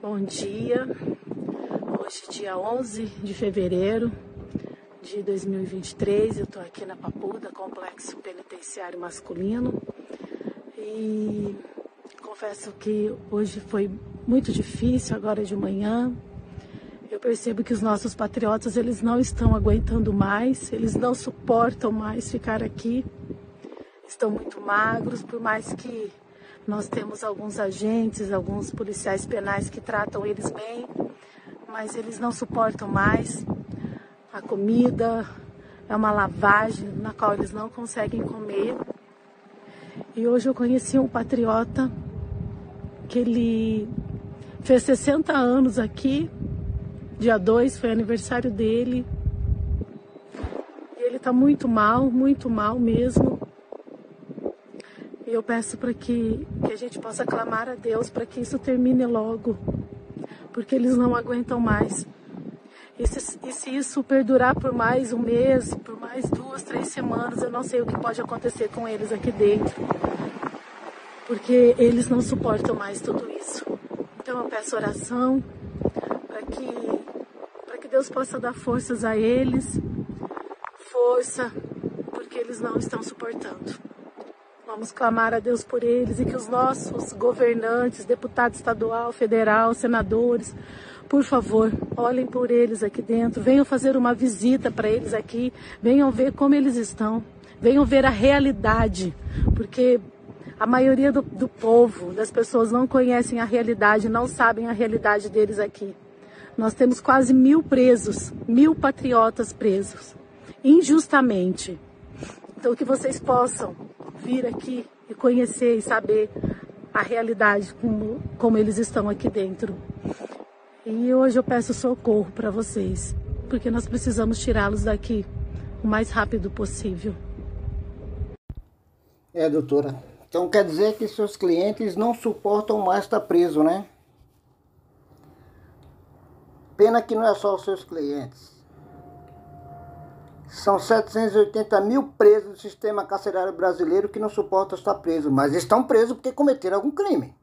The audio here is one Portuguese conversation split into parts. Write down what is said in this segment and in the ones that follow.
Bom dia. Hoje, dia 11 de fevereiro de 2023, eu estou aqui na Papuda, Complexo Penitenciário Masculino. E confesso que hoje foi muito difícil, agora de manhã. Eu percebo que os nossos patriotas, eles não estão aguentando mais, eles não suportam mais ficar aqui. Estão muito magros, por mais que nós temos alguns agentes, alguns policiais penais que tratam eles bem, mas eles não suportam mais a comida, é uma lavagem na qual eles não conseguem comer. E hoje eu conheci um patriota que ele fez 60 anos aqui, dia 2 foi aniversário dele. E ele está muito mal, muito mal mesmo. E eu peço para que, que a gente possa clamar a Deus para que isso termine logo, porque eles não aguentam mais. E se, e se, isso perdurar por mais um mês, por mais duas, três semanas, eu não sei o que pode acontecer com eles aqui dentro. Porque eles não suportam mais tudo isso. Então eu peço oração para que, que Deus possa dar forças a eles, força, porque eles não estão suportando. Vamos clamar a Deus por eles e que os nossos governantes, deputado estadual, federal, senadores, por favor, olhem por eles aqui dentro, venham fazer uma visita para eles aqui, venham ver como eles estão, venham ver a realidade, porque a maioria do, do povo, das pessoas não conhecem a realidade, não sabem a realidade deles aqui. Nós temos quase mil presos, mil patriotas presos, injustamente. Então, que vocês possam vir aqui e conhecer e saber a realidade como, como eles estão aqui dentro. E hoje eu peço socorro para vocês, porque nós precisamos tirá-los daqui o mais rápido possível. É, doutora. Então quer dizer que seus clientes não suportam mais estar tá preso, né? Pena que não é só os seus clientes. São 780 mil presos do sistema carcerário brasileiro que não suportam estar presos, mas estão presos porque cometeram algum crime.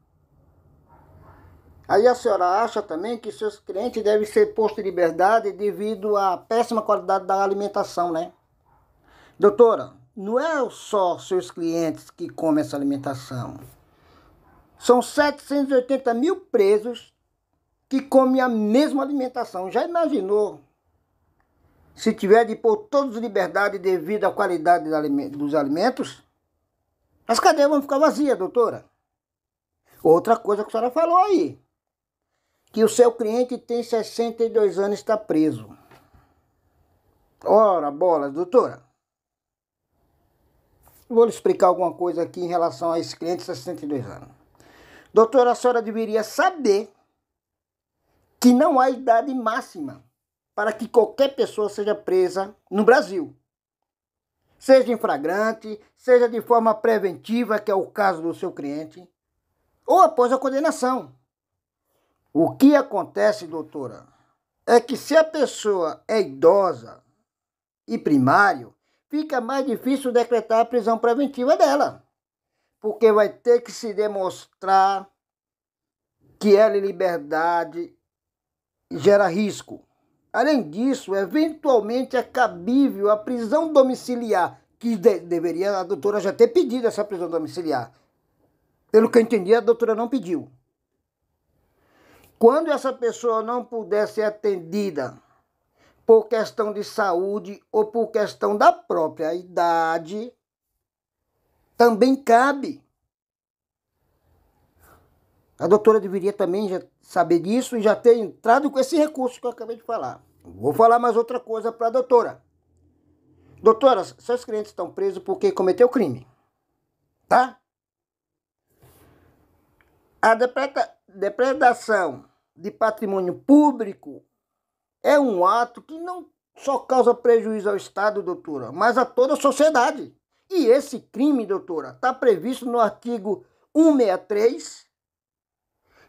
Aí a senhora acha também que seus clientes devem ser postos em liberdade devido à péssima qualidade da alimentação, né? Doutora, não é só seus clientes que comem essa alimentação. São 780 mil presos que comem a mesma alimentação. Já imaginou se tiver de pôr todos liberdade devido à qualidade dos alimentos, as cadeias vão ficar vazias, doutora. Outra coisa que a senhora falou aí, que o seu cliente tem 62 anos e está preso. Ora, bolas, doutora. Vou lhe explicar alguma coisa aqui em relação a esse cliente de 62 anos. Doutora, a senhora deveria saber que não há idade máxima para que qualquer pessoa seja presa no Brasil. Seja em flagrante, seja de forma preventiva, que é o caso do seu cliente, ou após a condenação. O que acontece, doutora, é que se a pessoa é idosa e primário, fica mais difícil decretar a prisão preventiva dela, porque vai ter que se demonstrar que ela em é liberdade gera risco. Além disso, eventualmente é cabível a prisão domiciliar, que de deveria a doutora já ter pedido essa prisão domiciliar. Pelo que eu entendi, a doutora não pediu. Quando essa pessoa não puder ser atendida por questão de saúde ou por questão da própria idade, também cabe. A doutora deveria também já saber disso e já ter entrado com esse recurso que eu acabei de falar. Vou falar mais outra coisa para a doutora. Doutora, seus clientes estão presos porque cometeu crime. Tá? A depredação de patrimônio público é um ato que não só causa prejuízo ao Estado, doutora, mas a toda a sociedade. E esse crime, doutora, está previsto no artigo 163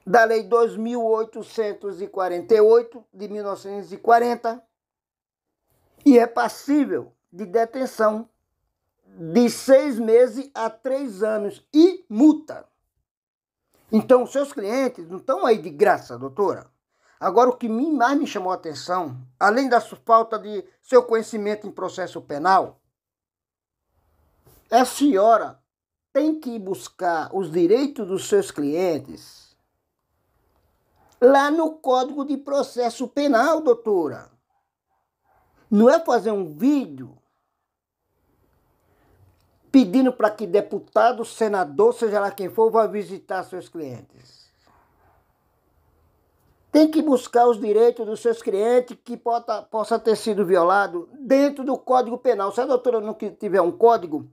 da Lei 2848 de 1940 e é passível de detenção de seis meses a três anos e multa. Então, seus clientes não estão aí de graça, doutora. Agora, o que mais me chamou a atenção, além da falta de seu conhecimento em processo penal, é a senhora tem que buscar os direitos dos seus clientes lá no Código de Processo Penal, doutora. Não é fazer um vídeo pedindo para que deputado, senador, seja lá quem for, vá visitar seus clientes. Tem que buscar os direitos dos seus clientes que possa, possa ter sido violado dentro do Código Penal. Se a doutora não tiver um código,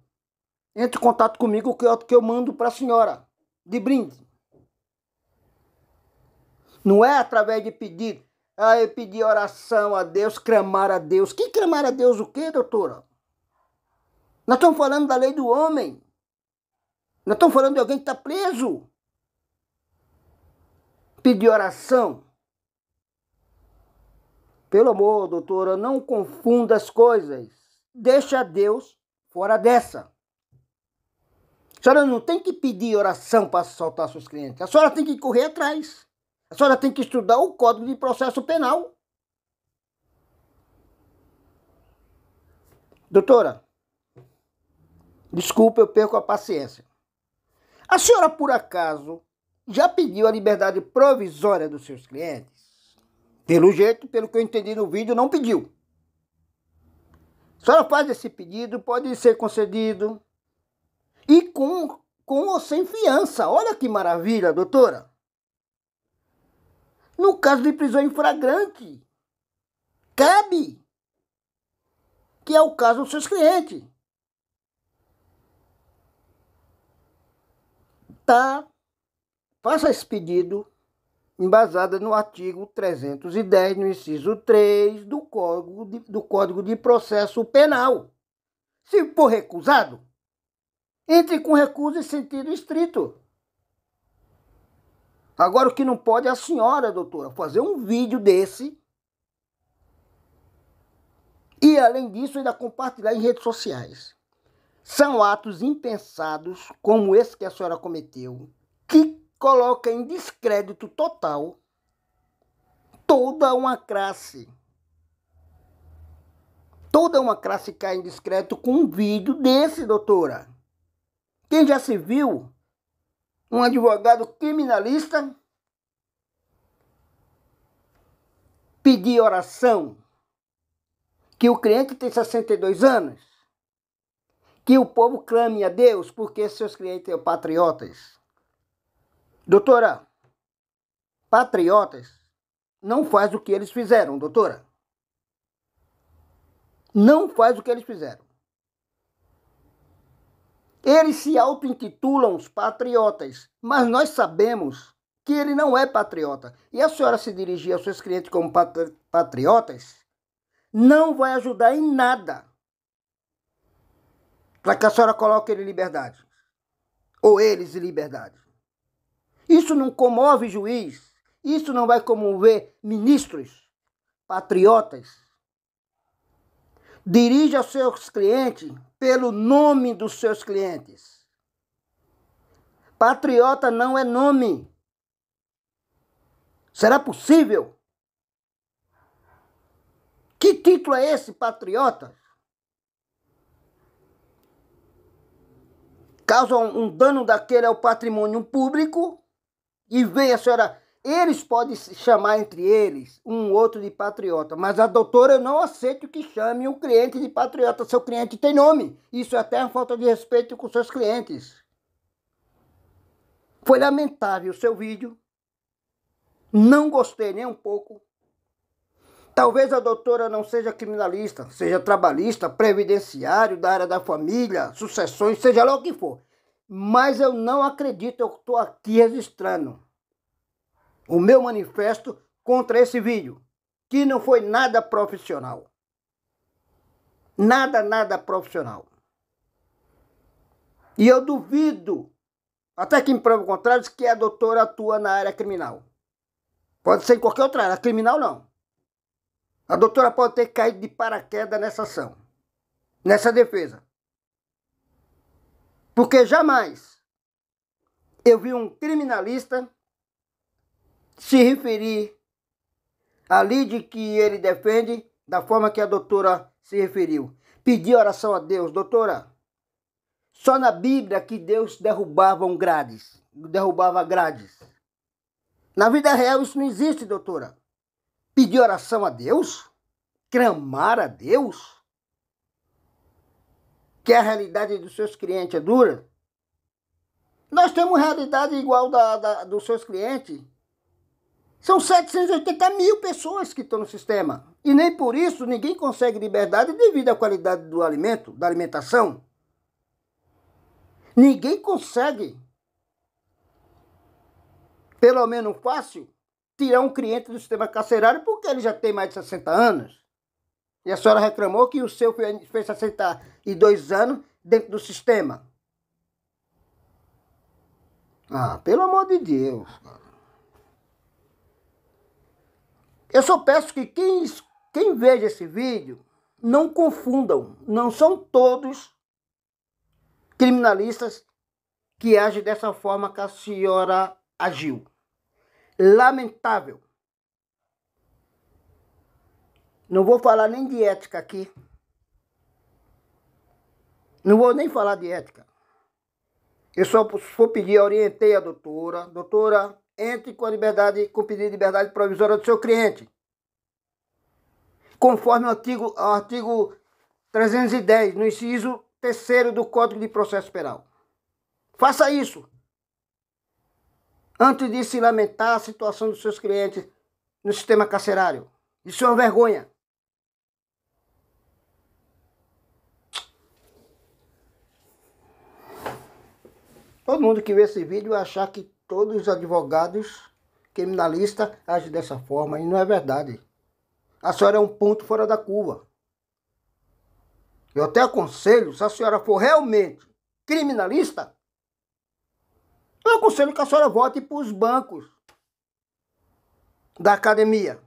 entre em contato comigo que eu, que eu mando para a senhora, de brinde. Não é através de pedir, aí eu oração a Deus, clamar a Deus. Que clamar a Deus o quê, doutora? Nós estamos falando da lei do homem. Nós estamos falando de alguém que está preso. Pedir oração. Pelo amor, doutora, não confunda as coisas. Deixa Deus fora dessa. A senhora não tem que pedir oração para soltar seus clientes. A senhora tem que correr atrás. A senhora tem que estudar o Código de Processo Penal. Doutora, desculpa, eu perco a paciência. A senhora, por acaso, já pediu a liberdade provisória dos seus clientes? Pelo jeito, pelo que eu entendi no vídeo, não pediu. A senhora faz esse pedido, pode ser concedido. E com, com ou sem fiança. Olha que maravilha, doutora. No caso de prisão em flagrante, cabe, que é o caso dos seus clientes. Tá, faça esse pedido embasada no artigo 310, no inciso 3 do Código de, do Código de Processo Penal. Se for recusado, entre com recusa em sentido estrito. Agora, o que não pode é a senhora, doutora, fazer um vídeo desse e, além disso, ainda compartilhar em redes sociais. São atos impensados, como esse que a senhora cometeu, que coloca em descrédito total toda uma classe. Toda uma classe cai em descrédito com um vídeo desse, doutora. Quem já se viu um advogado criminalista pedir oração, que o cliente tem 62 anos, que o povo clame a Deus porque seus clientes são patriotas. Doutora, patriotas não faz o que eles fizeram, doutora. Não faz o que eles fizeram. Eles se auto-intitulam os patriotas, mas nós sabemos que ele não é patriota. E a senhora se dirigir aos seus clientes como patriotas não vai ajudar em nada para que a senhora coloque ele em liberdade. Ou eles em liberdade. Isso não comove juiz. Isso não vai comover ministros, patriotas. Dirija aos seus clientes pelo nome dos seus clientes. Patriota não é nome. Será possível? Que título é esse, patriota? Causa um, dano daquele ao patrimônio público e vem a senhora eles podem chamar entre eles um outro de patriota, mas a doutora eu não aceito que chame um cliente de patriota. Seu cliente tem nome. Isso é até uma falta de respeito com seus clientes. Foi lamentável o seu vídeo. Não gostei nem um pouco. Talvez a doutora não seja criminalista, seja trabalhista, previdenciário, da área da família, sucessões, seja lá o que for. Mas eu não acredito, eu estou aqui registrando o meu manifesto contra esse vídeo, que não foi nada profissional. Nada, nada profissional. E eu duvido, até que em prova contrária, que a doutora atua na área criminal. Pode ser em qualquer outra área, criminal não. A doutora pode ter caído de paraquedas nessa ação, nessa defesa. Porque jamais eu vi um criminalista se referir à lide que ele defende da forma que a doutora se referiu. Pedir oração a Deus, doutora. Só na Bíblia que Deus derrubava um grades, derrubava grades. Na vida real isso não existe, doutora. Pedir oração a Deus? Cramar a Deus? Que a realidade dos seus clientes é dura? Nós temos realidade igual da, da dos seus clientes. São 780 mil pessoas que estão no sistema. E nem por isso ninguém consegue liberdade devido à qualidade do alimento, da alimentação. Ninguém consegue, pelo menos fácil, tirar um cliente do sistema carcerário porque ele já tem mais de 60 anos. E a senhora reclamou que o seu fez 62 anos dentro do sistema. Ah, pelo amor de Deus, cara. Eu só peço que quem, quem veja esse vídeo não confundam, não são todos criminalistas que agem dessa forma que a senhora agiu. Lamentável. Não vou falar nem de ética aqui. Não vou nem falar de ética. Eu só vou pedir, orientei a doutora. Doutora, entre com a liberdade, com o pedido de liberdade provisória do seu cliente. Conforme o artigo, o artigo 310, no inciso 3 do Código de Processo Penal. Faça isso. Antes de se lamentar a situação dos seus clientes no sistema carcerário. Isso é uma vergonha. Todo mundo que vê esse vídeo vai achar que todos os advogados criminalistas agem dessa forma e não é verdade. A senhora é um ponto fora da curva. Eu até aconselho, se a senhora for realmente criminalista, eu aconselho que a senhora volte para os bancos da academia.